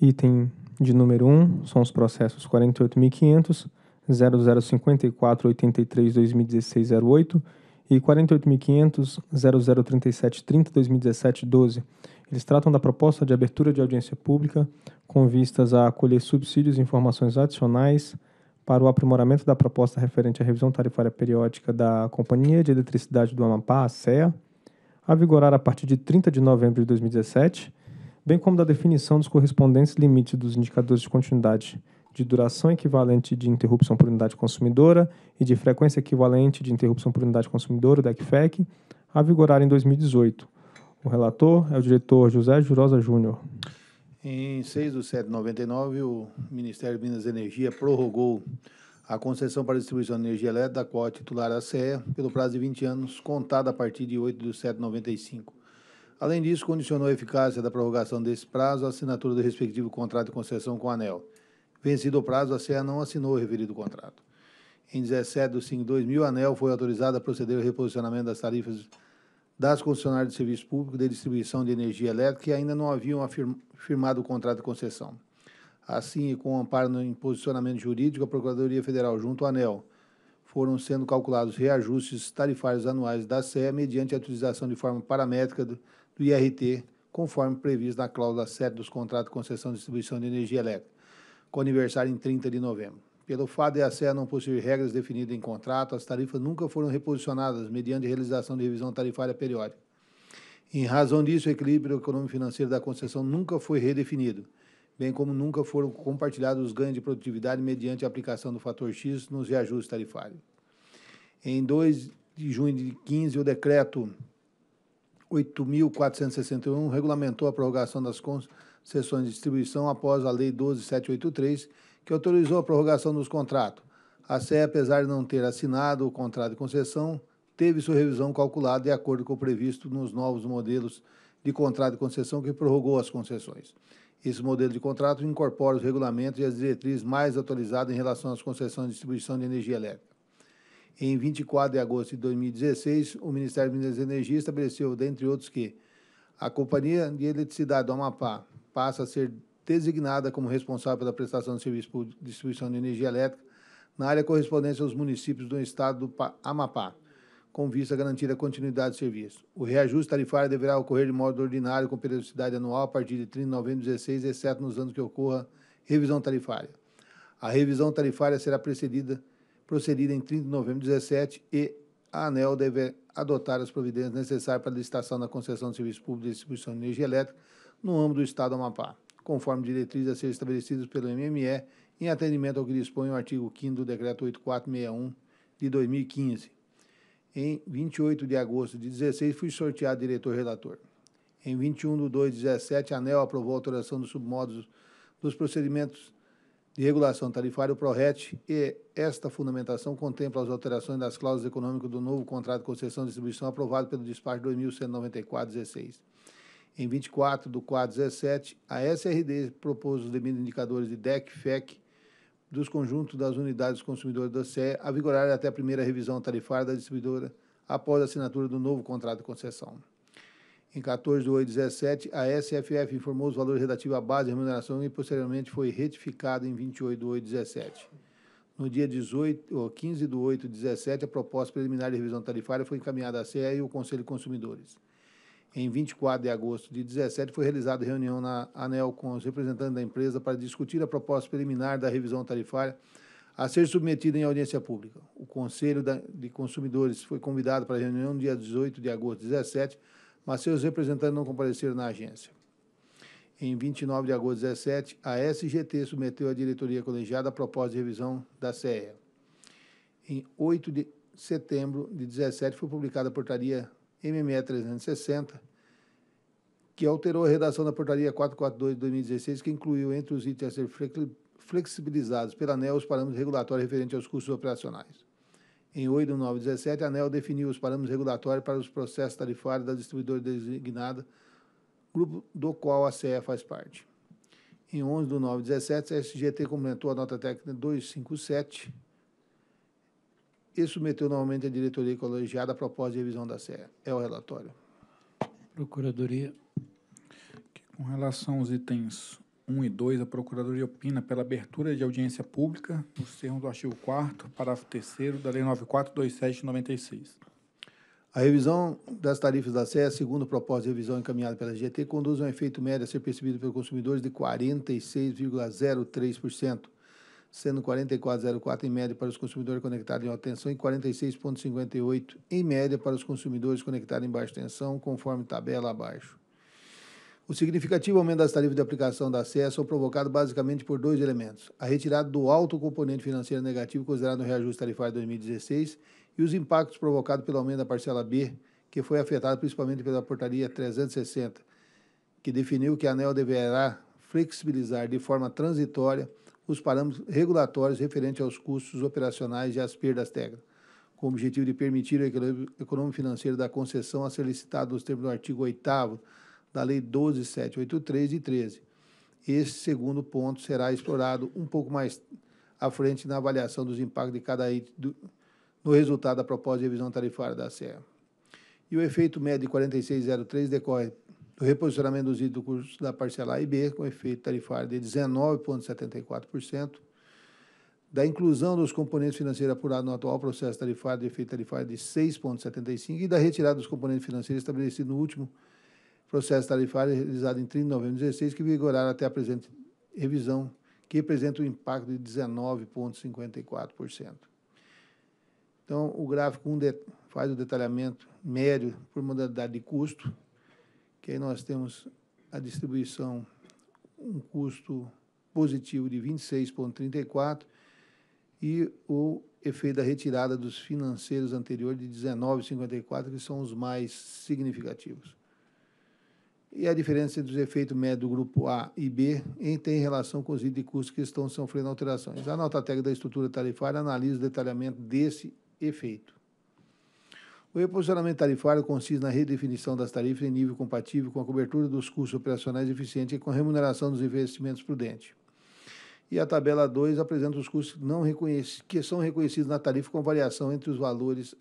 Item de número 1 são os processos 48.500, 2016 08 e 48500 2017 12 Eles tratam da proposta de abertura de audiência pública com vistas a acolher subsídios e informações adicionais para o aprimoramento da proposta referente à revisão tarifária periódica da Companhia de Eletricidade do Amapá, a CEA, a vigorar a partir de 30 de novembro de 2017 bem como da definição dos correspondentes limites dos indicadores de continuidade de duração equivalente de interrupção por unidade consumidora e de frequência equivalente de interrupção por unidade consumidora, o DECFEC, a vigorar em 2018. O relator é o diretor José Jurosa Júnior. Em 6 de 7 de 99, o Ministério de Minas e Energia prorrogou a concessão para distribuição de energia elétrica, da qual é titular a CE, pelo prazo de 20 anos, contada a partir de 8 de 7 de 95 Além disso, condicionou a eficácia da prorrogação desse prazo à assinatura do respectivo contrato de concessão com a ANEL. Vencido o prazo, a CEA não assinou o referido contrato. Em 17 de 5 de 2000, a ANEL foi autorizada a proceder ao reposicionamento das tarifas das concessionárias de serviço público de distribuição de energia elétrica que ainda não haviam firmado o contrato de concessão. Assim, e com amparo no posicionamento jurídico, a Procuradoria Federal, junto à ANEL, foram sendo calculados reajustes tarifários anuais da CE mediante a utilização de forma paramétrica do, do IRT, conforme previsto na cláusula 7 dos contratos de concessão de distribuição de energia elétrica, com aniversário em 30 de novembro. Pelo fato de a CE não possuir regras definidas em contrato, as tarifas nunca foram reposicionadas mediante realização de revisão tarifária periódica. Em razão disso, o equilíbrio econômico-financeiro da concessão nunca foi redefinido bem como nunca foram compartilhados os ganhos de produtividade mediante a aplicação do fator X nos reajustes tarifários. Em 2 de junho de 15, o decreto 8.461 regulamentou a prorrogação das concessões de distribuição após a Lei 12.783, que autorizou a prorrogação dos contratos. A CE, apesar de não ter assinado o contrato de concessão, teve sua revisão calculada de acordo com o previsto nos novos modelos de contrato de concessão que prorrogou as concessões. Esse modelo de contrato incorpora os regulamentos e as diretrizes mais atualizadas em relação às concessões de distribuição de energia elétrica. Em 24 de agosto de 2016, o Ministério de Minas e Energia estabeleceu, dentre outros, que a Companhia de Eletricidade do Amapá passa a ser designada como responsável pela prestação de serviço por distribuição de energia elétrica na área correspondente aos municípios do estado do Amapá com vista a garantir a continuidade do serviço. O reajuste tarifário deverá ocorrer de modo ordinário com periodicidade anual a partir de 30 de novembro de 2016, exceto nos anos que ocorra revisão tarifária. A revisão tarifária será precedida, procedida em 30 de novembro de 2017 e a ANEL deve adotar as providências necessárias para a licitação da concessão de serviço público de distribuição de energia elétrica no âmbito do Estado do Amapá, conforme diretrizes a ser estabelecidas pelo MME em atendimento ao que dispõe o artigo 5 do Decreto 8461 de 2015. Em 28 de agosto de 16, fui sorteado diretor-relator. Em 21 de 2 de 17, a ANEL aprovou a alteração dos submódulos dos procedimentos de regulação tarifária, o PRORET, e esta fundamentação contempla as alterações das cláusulas econômicas do novo contrato de concessão e distribuição aprovado pelo despacho 2194-16. Em 24 do 4 17, a SRD propôs os demais indicadores de DEC, FEC dos conjuntos das unidades consumidoras da CE a vigorar até a primeira revisão tarifária da distribuidora após a assinatura do novo contrato de concessão. Em 14 de 8 de 17, a SFF informou os valores relativos à base de remuneração e posteriormente foi retificada em 28 de 8 de 17. No dia 18, ou 15 de 8 de 17, a proposta preliminar de revisão tarifária foi encaminhada à CE e ao Conselho de Consumidores. Em 24 de agosto de 17, foi realizada reunião na ANEL com os representantes da empresa para discutir a proposta preliminar da revisão tarifária a ser submetida em audiência pública. O Conselho de Consumidores foi convidado para a reunião no dia 18 de agosto de 17, mas seus representantes não compareceram na agência. Em 29 de agosto de 17, a SGT submeteu à diretoria colegiada a proposta de revisão da CE. Em 8 de setembro de 17, foi publicada a portaria MME 360, que alterou a redação da portaria 442 de 2016, que incluiu entre os itens a ser flexibilizados pela ANEL os parâmetros regulatórios referentes aos custos operacionais. Em 8 de 9 17, a ANEL definiu os parâmetros regulatórios para os processos tarifários da distribuidora designada, grupo do qual a CE faz parte. Em 11 de 9 17, a SGT complementou a nota técnica 257, e submeteu novamente à diretoria colegiada a proposta de revisão da SEA. É o relatório. Procuradoria. Com relação aos itens 1 e 2, a Procuradoria opina pela abertura de audiência pública no termos do artigo 4 parágrafo 3 da Lei 9.427/96. A revisão das tarifas da SEA, segundo a proposta de revisão encaminhada pela GT, conduz a um efeito médio a ser percebido pelos consumidores de 46,03%, sendo 44,04 em média para os consumidores conectados em alta tensão e 46,58 em média para os consumidores conectados em baixa tensão, conforme tabela abaixo. O significativo aumento das tarifas de aplicação da CES são provocado basicamente por dois elementos: a retirada do alto componente financeiro negativo considerado no reajuste tarifário de 2016 e os impactos provocados pelo aumento da parcela B, que foi afetada principalmente pela portaria 360, que definiu que a ANEL deverá flexibilizar de forma transitória os parâmetros regulatórios referentes aos custos operacionais e às perdas técnicas, com o objetivo de permitir o equilíbrio econômico-financeiro da concessão a ser licitado nos termos do artigo 8 da Lei 12783 e 13. Esse segundo ponto será explorado um pouco mais à frente na avaliação dos impactos de cada item do, no resultado da proposta de revisão tarifária da SEA. E o efeito médio de 4603 decorre do reposicionamento dos hídricos da parcela A e B, com efeito tarifário de 19,74%, da inclusão dos componentes financeiros apurados no atual processo tarifário de efeito tarifário de 6,75% e da retirada dos componentes financeiros estabelecido no último processo tarifário realizado em 30 de novembro de 2016, que vigoraram até a presente revisão, que representa um impacto de 19,54%. Então, o gráfico 1 faz o detalhamento médio por modalidade de custo, que aí nós temos a distribuição, um custo positivo de 26,34 e o efeito da retirada dos financeiros anteriores de 19,54, que são os mais significativos. E a diferença entre os efeitos médios do grupo A e B em tem relação com os itens de custo que estão sofrendo alterações. A nota técnica da estrutura tarifária analisa o detalhamento desse efeito. O reposicionamento tarifário consiste na redefinição das tarifas em nível compatível com a cobertura dos custos operacionais eficiente e com remuneração dos investimentos prudente. E a tabela 2 apresenta os custos não que são reconhecidos na tarifa com variação entre os valores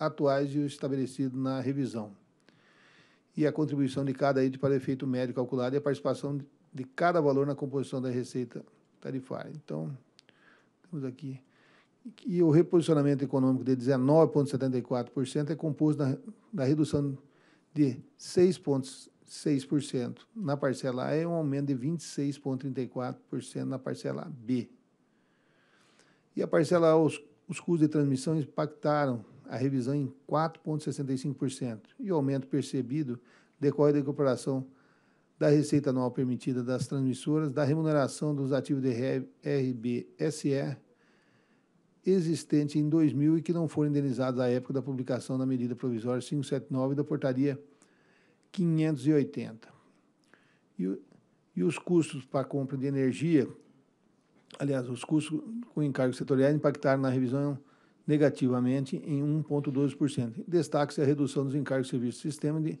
atuais e o estabelecido na revisão. E a contribuição de cada item para o efeito médio calculado e a participação de cada valor na composição da receita tarifária. Então, temos aqui e o reposicionamento econômico de 19,74% é composto da, redução de 6,6% na parcela A e é um aumento de 26,34% na parcela B. E a parcela A, os, os custos de transmissão impactaram a revisão em 4,65%, e o aumento percebido decorre da incorporação da receita anual permitida das transmissoras, da remuneração dos ativos de RBSE existente em 2000 e que não foram indenizados à época da publicação da medida provisória 579 da portaria 580. E, e os custos para a compra de energia, aliás, os custos com encargos setoriais impactaram na revisão negativamente em 1,12%. destaque se a redução dos encargos de serviço de sistema de,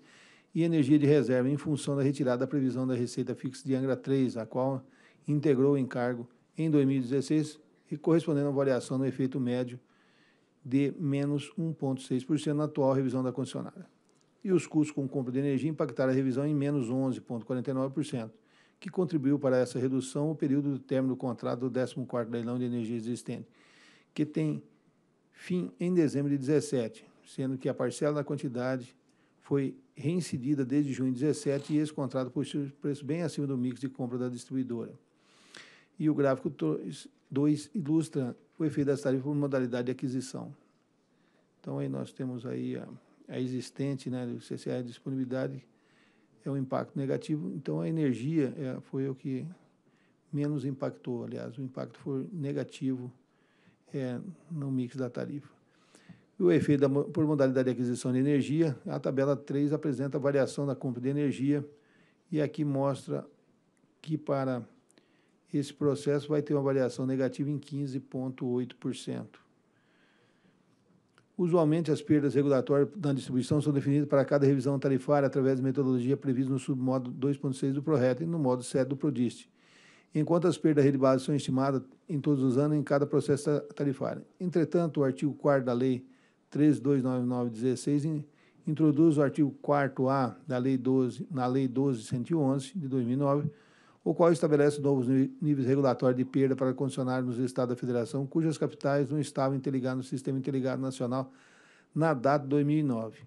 e energia de reserva em função da retirada da previsão da receita fixa de Angra 3, a qual integrou o encargo em 2016 e correspondendo a variação no efeito médio de menos 1,6% na atual revisão da condicionada E os custos com compra de energia impactaram a revisão em menos 11,49%, que contribuiu para essa redução o período do término do contrato do 14 leilão de energia existente, que tem fim em dezembro de 2017, sendo que a parcela da quantidade foi reincidida desde junho de 2017 e esse contrato possui preço bem acima do mix de compra da distribuidora. E o gráfico 2 ilustra o efeito das tarifas por modalidade de aquisição. Então, aí nós temos aí a, a existente, né, do CCA de disponibilidade, é um impacto negativo. Então, a energia é, foi o que menos impactou, aliás, o impacto foi negativo é, no mix da tarifa. E o efeito da, por modalidade de aquisição de energia, a tabela 3 apresenta a variação da compra de energia e aqui mostra que para esse processo vai ter uma variação negativa em 15,8%. Usualmente, as perdas regulatórias na distribuição são definidas para cada revisão tarifária através de metodologia prevista no submodo 2.6 do PRORET e no modo 7 do PRODIST, enquanto as perdas de base são estimadas em todos os anos em cada processo tarifário. Entretanto, o artigo 4 da Lei 3299 16 introduz o artigo 4A da Lei 12, na Lei 12.111 de 2009, o qual estabelece novos níveis regulatórios de perda para concessionários nos estados da federação, cujas capitais não estavam interligadas no Sistema Interligado Nacional na data de 2009.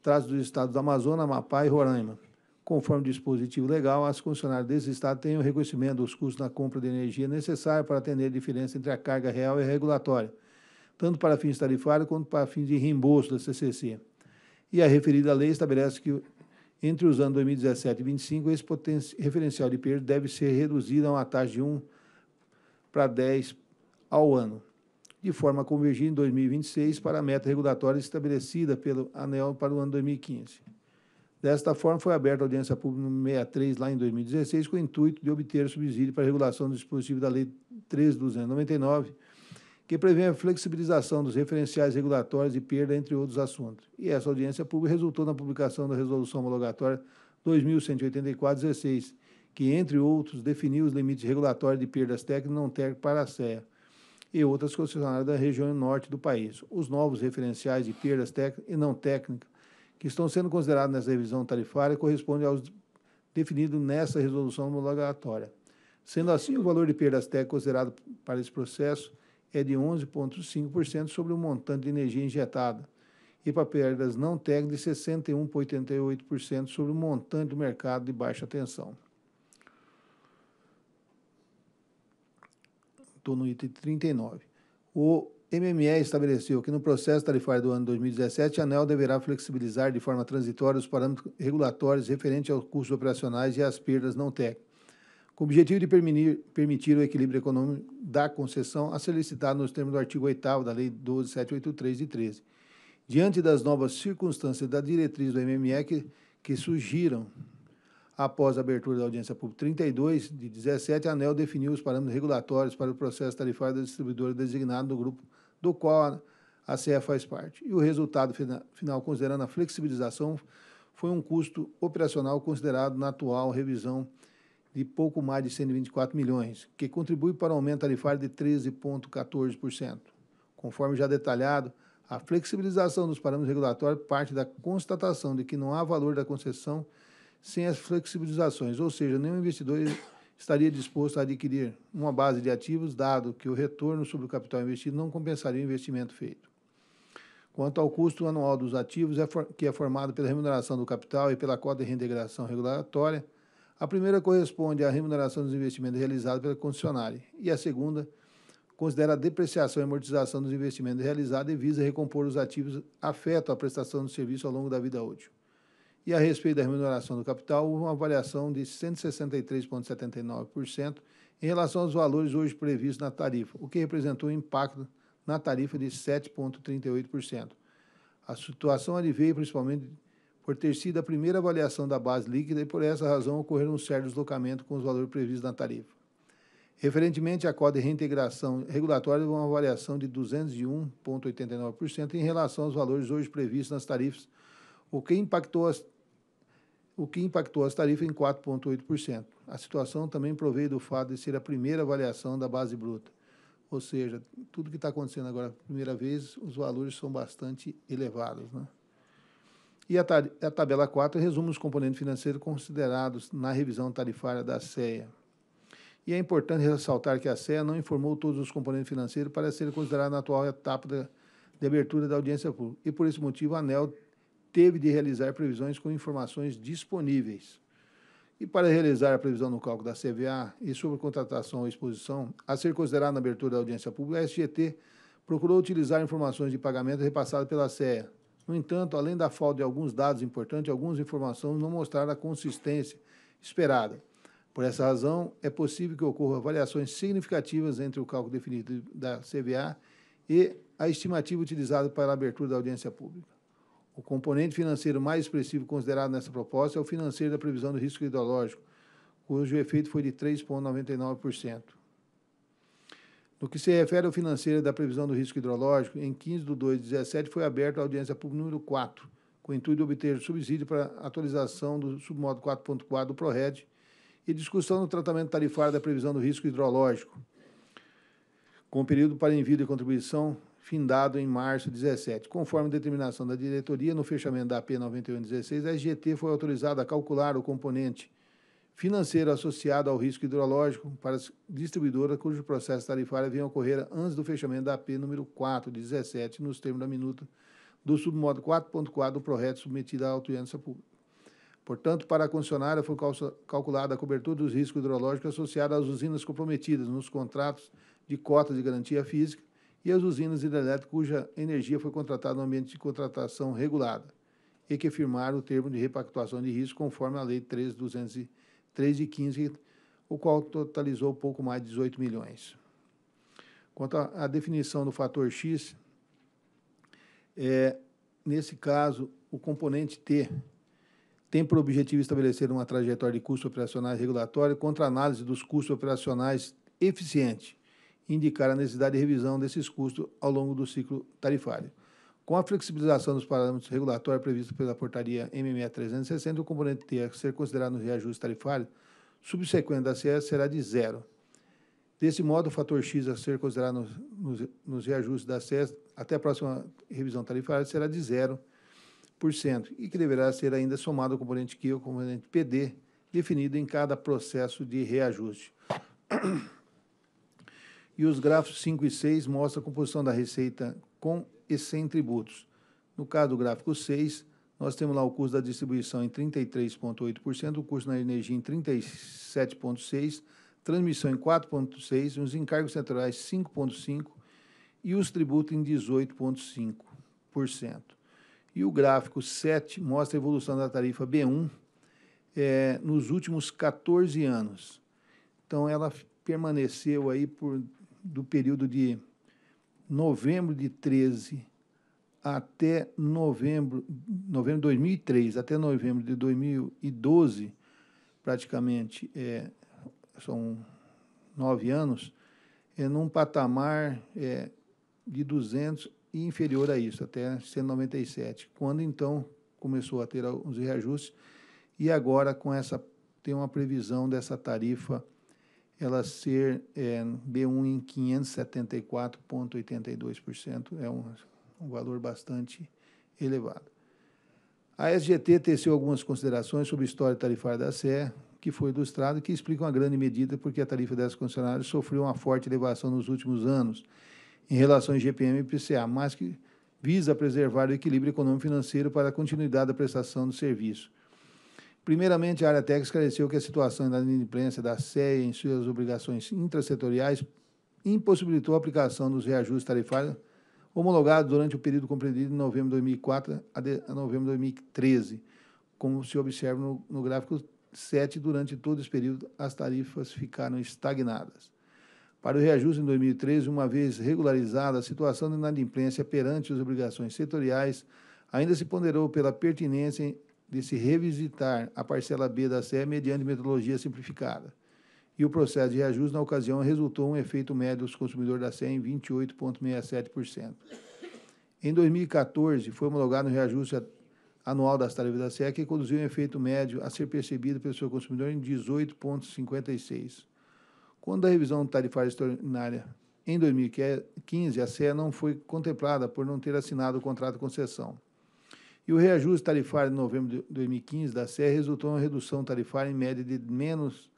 Traz dos estados do Amazonas, Amapá e Roraima. Conforme dispositivo legal, as concessionárias desse estado têm o reconhecimento dos custos na compra de energia necessária para atender a diferença entre a carga real e a regulatória, tanto para fins tarifários quanto para fins de reembolso da CCC. E a referida lei estabelece que entre os anos 2017 e 2025, esse referencial de perda deve ser reduzido a uma taxa de 1 para 10 ao ano, de forma a convergir em 2026 para a meta regulatória estabelecida pelo ANEL para o ano 2015. Desta forma, foi aberta a audiência pública no 63, lá em 2016, com o intuito de obter subsídio para a regulação do dispositivo da Lei 13.299, que prevê a flexibilização dos referenciais regulatórios de perda, entre outros assuntos. E essa audiência pública resultou na publicação da Resolução Homologatória 2184-16, que, entre outros, definiu os limites regulatórios de perdas técnicas não técnicas para a CEA e outras concessionárias da região norte do país. Os novos referenciais de perdas técnicas e não técnicas que estão sendo considerados nessa revisão tarifária correspondem aos definidos nessa resolução homologatória. Sendo assim, o valor de perdas técnicas considerado para esse processo é de 11,5% sobre o montante de energia injetada e para perdas não técnicas de 61,88% sobre o montante do mercado de baixa tensão. Estou no item 39. O MME estabeleceu que no processo tarifário do ano 2017, a ANEL deverá flexibilizar de forma transitória os parâmetros regulatórios referentes aos custos operacionais e às perdas não técnicas com o objetivo de permitir, permitir o equilíbrio econômico da concessão a ser licitada nos termos do artigo 8 da Lei 12.783 de 13. Diante das novas circunstâncias da diretriz do MME que, que surgiram após a abertura da audiência pública 32 de 17, a ANEL definiu os parâmetros regulatórios para o processo tarifário da distribuidora designado do grupo do qual a CE faz parte. E o resultado final, considerando a flexibilização, foi um custo operacional considerado na atual revisão de pouco mais de 124 milhões, que contribui para um aumento tarifário de 13,14%. Conforme já detalhado, a flexibilização dos parâmetros regulatórios parte da constatação de que não há valor da concessão sem as flexibilizações, ou seja, nenhum investidor estaria disposto a adquirir uma base de ativos, dado que o retorno sobre o capital investido não compensaria o investimento feito. Quanto ao custo anual dos ativos, é que é formado pela remuneração do capital e pela cota de reintegração regulatória, a primeira corresponde à remuneração dos investimentos realizados pela concessionária e a segunda considera a depreciação e amortização dos investimentos realizados e visa recompor os ativos afeto à prestação do serviço ao longo da vida útil. E a respeito da remuneração do capital, houve uma avaliação de 163,79% em relação aos valores hoje previstos na tarifa, o que representou um impacto na tarifa de 7,38%. A situação adveio principalmente por ter sido a primeira avaliação da base líquida e por essa razão ocorrer um certo deslocamento com os valores previstos na tarifa. Referentemente à cota de reintegração regulatória, uma avaliação de 201,89% em relação aos valores hoje previstos nas tarifas, o que impactou as, o que impactou as tarifas em 4,8%. A situação também provei do fato de ser a primeira avaliação da base bruta. Ou seja, tudo que está acontecendo agora pela primeira vez, os valores são bastante elevados. Né? E a, a tabela 4 resume os componentes financeiros considerados na revisão tarifária da CEA. E é importante ressaltar que a CEA não informou todos os componentes financeiros para serem considerados na atual etapa da, de abertura da audiência pública. E por esse motivo, a ANEL teve de realizar previsões com informações disponíveis. E para realizar a previsão no cálculo da CVA e sobre contratação ou exposição, a ser considerada na abertura da audiência pública, a SGT procurou utilizar informações de pagamento repassadas pela CEA, no entanto, além da falta de alguns dados importantes, algumas informações não mostraram a consistência esperada. Por essa razão, é possível que ocorra variações significativas entre o cálculo definido da CVA e a estimativa utilizada para a abertura da audiência pública. O componente financeiro mais expressivo considerado nessa proposta é o financeiro da previsão do risco hidrológico, cujo efeito foi de 3,99%. No que se refere ao financeiro da previsão do risco hidrológico, em 15 de 2 de 2017 foi aberta a audiência pública número 4, com o intuito de obter subsídio para atualização do submodo 4.4 do PRORED e discussão do tratamento tarifário da previsão do risco hidrológico, com período para envio de contribuição findado em março de 2017 Conforme determinação da diretoria, no fechamento da AP 9116, a SGT foi autorizada a calcular o componente financeiro associado ao risco hidrológico para as distribuidoras cujo processo tarifário venha ocorrer antes do fechamento da AP número 17, nos termos da minuta do submodo 4.4 do projeto submetido à audiência pública. Portanto, para a concessionária foi calculada a cobertura dos riscos hidrológicos associados às usinas comprometidas nos contratos de cotas de garantia física e às usinas hidrelétricas cuja energia foi contratada no ambiente de contratação regulada e que firmaram o termo de repactuação de risco conforme a Lei 3.200 3 de 15, o qual totalizou pouco mais de 18 milhões. Quanto à definição do fator X, é, nesse caso, o componente T tem por objetivo estabelecer uma trajetória de custos operacionais regulatório contra análise dos custos operacionais eficiente, indicar a necessidade de revisão desses custos ao longo do ciclo tarifário. Com a flexibilização dos parâmetros regulatórios previstos pela portaria MMA 360, o componente T a ser considerado no reajuste tarifário subsequente da CE será de zero. Desse modo, o fator X a ser considerado nos, nos, nos reajustes da CES até a próxima revisão tarifária será de 0% e que deverá ser ainda somado ao componente Q ou componente PD definido em cada processo de reajuste. E os gráficos 5 e 6 mostram a composição da receita com e sem tributos. No caso do gráfico 6, nós temos lá o custo da distribuição em 33,8%, o custo na energia em 37,6%, transmissão em 4,6%, os encargos centrais 5,5% e os tributos em 18,5%. E o gráfico 7 mostra a evolução da tarifa B1 é, nos últimos 14 anos. Então, ela permaneceu aí por, do período de novembro de 13 até novembro, novembro de 2003 até novembro de 2012, praticamente é, são nove anos, é num patamar é, de 200 e inferior a isso, até 197, quando então começou a ter alguns reajustes e agora com essa tem uma previsão dessa tarifa ela ser é, B1 em 574,82%, é um, valor bastante elevado. A SGT teceu algumas considerações sobre a história tarifária da SE, que foi ilustrada e que explica uma grande medida porque a tarifa dessas concessionárias sofreu uma forte elevação nos últimos anos em relação ao IGPM e PCA, mas que visa preservar o equilíbrio econômico-financeiro para a continuidade da prestação do serviço. Primeiramente, a área técnica esclareceu que a situação da inadimplência da SEI em suas obrigações intrasetoriais impossibilitou a aplicação dos reajustes tarifários homologados durante o período compreendido de novembro de 2004 a, de, a novembro de 2013, como se observa no, no gráfico 7, durante todo esse período, as tarifas ficaram estagnadas. Para o reajuste em 2013, uma vez regularizada a situação de inadimplência perante as obrigações setoriais, ainda se ponderou pela pertinência de se revisitar a parcela B da SE mediante metodologia simplificada. E o processo de reajuste, na ocasião, resultou um efeito médio dos consumidores da SE em 28,67%. Em 2014, foi homologado o reajuste anual das tarifas da SE, que conduziu um efeito médio a ser percebido pelo seu consumidor em 18,56%. Quando a revisão tarifária extraordinária em 2015, a SE não foi contemplada por não ter assinado o contrato de concessão. E o reajuste tarifário de novembro de 2015 da SER resultou em uma redução tarifária em média de menos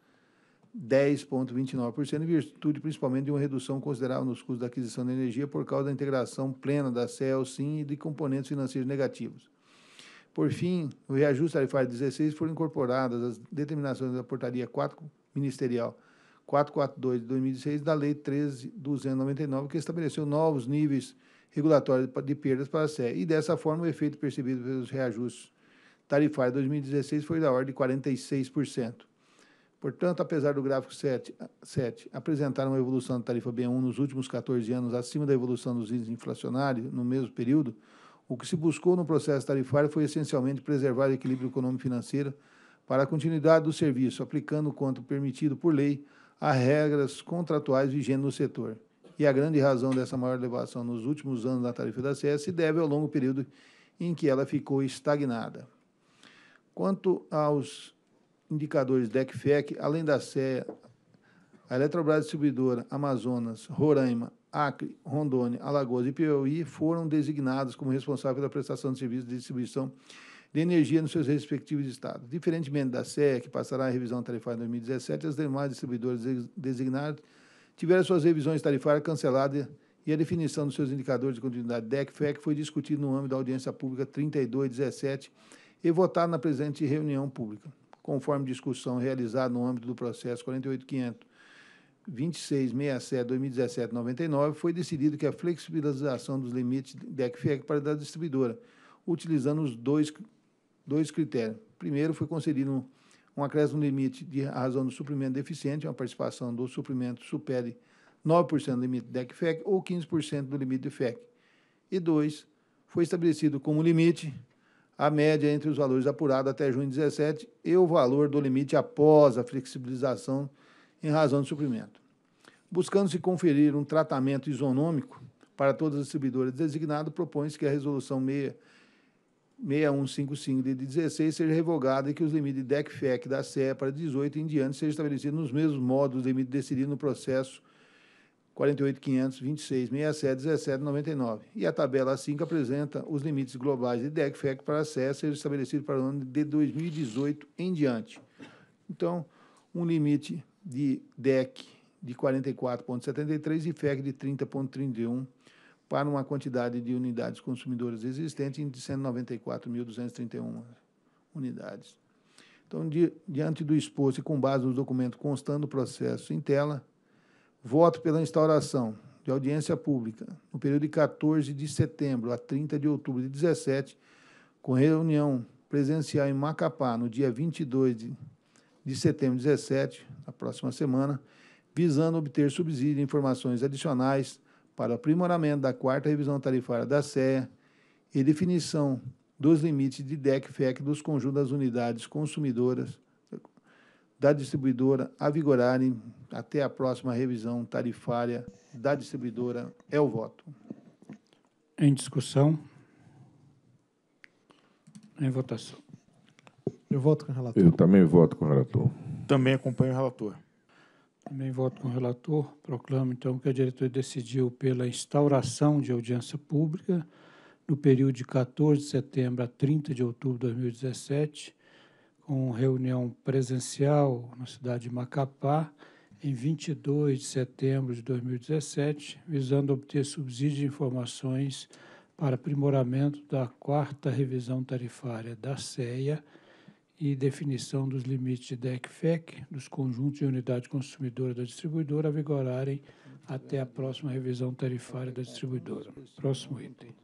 10,29%, em virtude principalmente de uma redução considerável nos custos da aquisição de energia por causa da integração plena da CEL, SIM e de componentes financeiros negativos. Por fim, no reajuste tarifário 16 foram incorporadas as determinações da Portaria 4 Ministerial 442 de 2016 da Lei 13.299, que estabeleceu novos níveis regulatório de perdas para a SE. E dessa forma, o efeito percebido pelos reajustes tarifários de 2016 foi da ordem de 46%. Portanto, apesar do gráfico 7, 7 apresentar uma evolução da tarifa B1 nos últimos 14 anos acima da evolução dos índices inflacionários no mesmo período, o que se buscou no processo tarifário foi essencialmente preservar o equilíbrio econômico-financeiro para a continuidade do serviço, aplicando o quanto permitido por lei a regras contratuais vigentes no setor e a grande razão dessa maior elevação nos últimos anos da tarifa da CES se deve ao longo período em que ela ficou estagnada. Quanto aos indicadores DECFEC, além da CE, a Eletrobras Distribuidora, Amazonas, Roraima, Acre, Rondônia, Alagoas e Piauí foram designados como responsáveis pela prestação de serviços de distribuição de energia nos seus respectivos estados. Diferentemente da CE, que passará a revisão tarifária em 2017, as demais distribuidoras designadas tiveram suas revisões tarifárias canceladas e a definição dos seus indicadores de continuidade DEC-FEC foi discutida no âmbito da audiência pública 3217 e votada na presente reunião pública, conforme discussão realizada no âmbito do processo 48500 2667-2017-99, foi decidido que a flexibilização dos limites DEC-FEC para a distribuidora, utilizando os dois, dois critérios. Primeiro, foi concedido um um acréscimo no limite de razão do suprimento deficiente, uma participação do suprimento supere 9% do limite DEC-FEC ou 15% do limite de FEC. E dois Foi estabelecido como limite a média entre os valores apurados até junho de 2017 e o valor do limite após a flexibilização em razão do suprimento. Buscando-se conferir um tratamento isonômico para todas as distribuidoras designadas, propõe-se que a Resolução 6 6155 de 16 seja revogada e que os limites de DECFEC fec da CE para 18 em diante sejam estabelecidos nos mesmos modos de limite decidido no processo 48.526.67.17.99. E a tabela 5 apresenta os limites globais de DECFEC fec para a CE sejam estabelecidos para o ano de 2018 em diante. Então, um limite de DEC de 44,73 e FEC de 30,31 para uma quantidade de unidades consumidoras existentes de 194.231 unidades. Então, di, diante do exposto e com base nos documentos constando o processo em tela, voto pela instauração de audiência pública no período de 14 de setembro a 30 de outubro de 17, com reunião presencial em Macapá no dia 22 de, de setembro de 17, na próxima semana, visando obter subsídio e informações adicionais para o aprimoramento da quarta revisão tarifária da CEA e definição dos limites de DEC-FEC dos conjuntos das unidades consumidoras da distribuidora a vigorarem até a próxima revisão tarifária da distribuidora é o voto. Em discussão. Em votação. Eu voto com o relator. Eu também voto com o relator. Também acompanho o relator. Também voto com o relator. Proclamo, então, que a diretoria decidiu pela instauração de audiência pública no período de 14 de setembro a 30 de outubro de 2017, com reunião presencial na cidade de Macapá, em 22 de setembro de 2017, visando obter subsídio de informações para aprimoramento da quarta revisão tarifária da CEA, e definição dos limites de DEC-FEC dos conjuntos de unidade consumidora da distribuidora vigorarem até a próxima revisão tarifária da distribuidora. Próximo item.